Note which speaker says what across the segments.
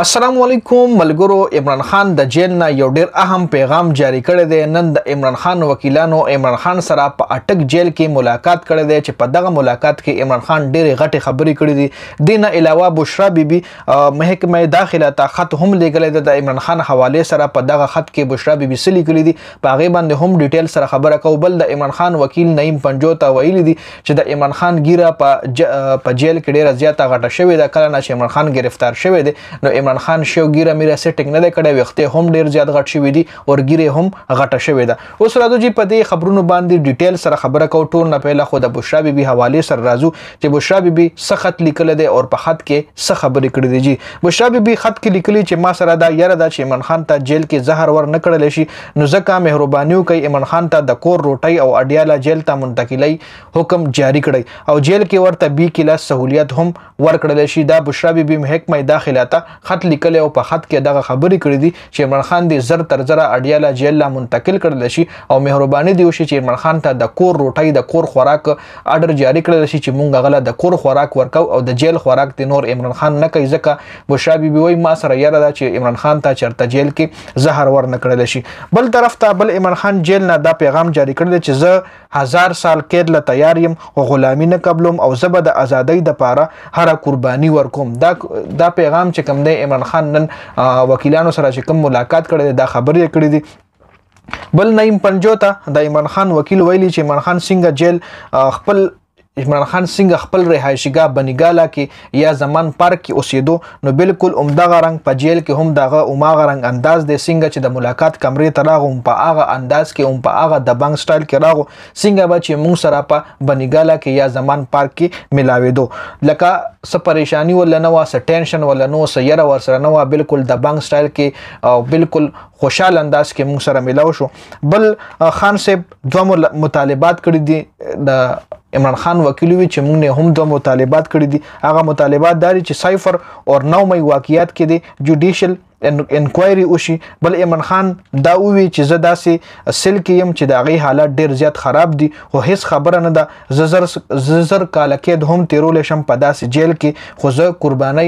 Speaker 1: السلام علیکم ملګرو عمران خان د جیل نه یو ډیر اهم پیغام جاری کړی دی نن د عمران خان وکیلانو عمران خان سره په اٹک جیل کې ملاقات کړی دی چې په دغه ملاقات کې عمران خان ډېرې غټې خبرې کړې دي دینه علاوه بشرا بیبي محکمه داخله ته خط هم لیکلی دی د عمران خان حواله سره په دغه خط کې بشرا بیبي څه لیکلی دي په هغې باندې هم ډیټیل سره خبره کوو بل د عمران خان وکیل نعیم پنجو ته ویلي دي چې د عمران خان ګیره په جیل کې ډېره زیاته غټه شوې ده کله نه چې عمران خان ګرفتار شوی دی نو عمران خان شیو ګیره میرا سیټینګ نه کړي وخته هم ډیر زیات غټ شوی دی او ګیره هم غټه شوی ده اوس راځو چې په دې خبرونو باندې ډیټیل سره خبره کو ټول نه پهله خو د بشرا بیبي حواله سره راځو چې بشرا بیبي سخت لیکل دي او په خط کې څه خبرې کړې دي جی بشرا بیبي خط کې لیکلي چې ما سره دا یره ده چې عمران خان ته جیل کې زهر ور نه کړل شي نو ځکه مهرباني کوي عمران خان ته د کور روټي او اډیاله جیل ته منتقلی حکم جاری کړی او جیل کې ورته بي کلاس سہولیت هم ورکړل شي دا بشرا بیبي محکمه داخله ته خط لیکلی او په خط کې دغه خبرې کړې دي چې عمران خان دې زر تر زره اډیاله جیل لا منتقل کړل شي او مهرباني دی وشي چې عمران خان ته د کور روټۍ د کور خوراک آرډر جاری کړل شي چې مونږ غلا د کور خوراک ورکو او د جیل خوراک د نور عمران خان نه کوي ځکه بشرا بیبي وای ما سره یاره دا چې عمران خان ته چرته جیل کې زهر ور نه کړل شي بل طرف ته بل عمران خان جیل نه دا پیغام جاری کړل چې زه هزار سال قید له تیار یم او غلامي نه قبلوم او زه به د ازادۍ د پاره هر قرباني ورکوم دا دا پیغام چې کوم دی عمران خان نن وکیلانو سره چې کوم ملاقات کړي دا خبرې کړې دي بل نیم پنجو ته د عمران خان وکیل ویلي چې عمران خان څنګه جیل خپل عمران خان سنگ خپل رهایشګاه بنګالا کې یا زمان پارک کې اوسېدو نو بالکل عمدغه رنگ په جیل کې هم دغه عماغه رنگ انداز دی سنگ چې د ملاقات کمرې ته راغو په هغه انداز کې هم په هغه د بنګ سټایل کې راغو سنگ به چې مونږ سره په بنګالا کې یا زمان پارک کې ملاوېدو لکه څه پریشانی ول نه وا څه ټینشن ول نه څه یره ور سره نه وا بالکل د بنګ سټایل کې او بالکل خوشحال انداز کې مونږ سره ملاو شو بل خان صاحب دوه مطالبات کړی دي د عمران خان وکیل وی چې موږ نه هم د مطالبات کړی دي هغه مطالبات داري چې سایفر او نو مې واقعیت کې دي جوډیشل انکوایري وشي بل ایمن خان دا وی چې زه داسې سیل کې يم چې دا غي حالت ډیر زیات خراب دي خو هیڅ خبره نه ده زر زر کال کې هم تیرول شم په داسې جیل کې خو زه قرباني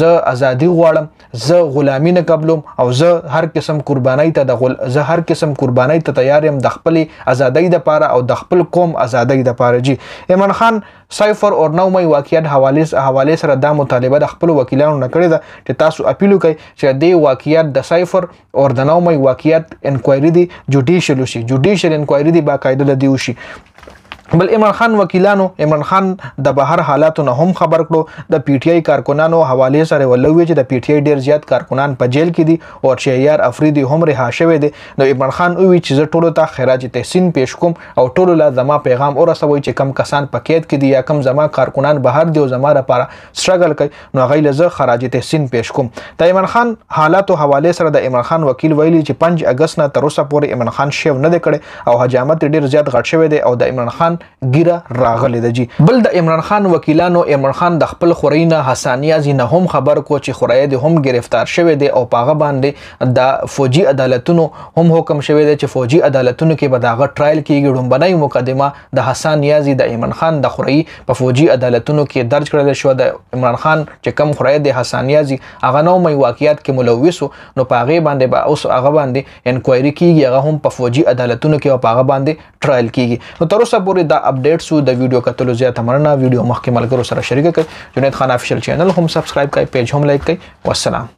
Speaker 1: زه ازادي غواړم زه غلامي نه قبلم او زه هر قسم قرباني ته د غل زه هر قسم قرباني ته تیار يم د خپل ازادۍ لپاره او د خپل قوم ازادۍ لپاره جی ایمن خان سایفر اور نو مې واقعیت حواله حواله سره دا مطالبه د خپل وکیلانو نه کړې ده چې تاسو اپیل وکړئ چې د دې واقعیت د سایفر او د نومي واقعیت انکوایري دی جوډیشل شي جوډیشل انکوایري دی باقاعده د دیو شي بل عمران خان وکیلانو عمران خان د بهر حالاتو نه هم خبر کړو د پی ټی آی کارکونانو حواله سره ولوي چې د پی ټی آی ډیر زیات کارکونان په جیل کې دي او شهیار افریدي هم رها شوی دی نو عمران خان وی چې ټولو ته خراج تحسین پېښ کوم او ټولو لا زما پیغام ورسوي چې کم کسان پکېد کې دي یا کم زما کارکونان بهر دي او زما لپاره سټرګل کوي نو غي لزه خراج تحسین پېښ کوم د عمران خان حالاتو حواله سره د عمران خان وکیل ویلي چې 5 اگست نه تر اوسه پورې عمران خان شیو نه دی کړی او حجامت ډیر زیات غټ شوی دی او د عمران خان ګیره راغلی ده جی بل د عمران خان وکیلانو عمران خان د خپل خورینه حسانیازي نه هم خبر کو چې خورای د هم گرفتار شوی دی او پاغه باندې د فوجي عدالتونو هم حکم شوی دی چې فوجي عدالتونو کې به داغه ټرایل کیږي ډومبنۍ مقدمه د حسانیازي د عمران خان د خورای په فوجي عدالتونو کې درج کړل شو د عمران خان چې کم خورای د حسانیازي هغه نو مې واقعیت کې ملوث نو پاغه باندې به با اوس هغه باندې انکوایري کیږي هغه هم په فوجي عدالتونو کې او پاغه باندې ټرایل کیږي نو تر اوسه پورې دا اپډیټ سو د ویډیو کتلو زیاته مننه ویډیو مخکې ملګرو سره شریک کړئ جنید خان افیشل چینل هم سبسکرایب کړئ پیج هم لایک کړئ والسلام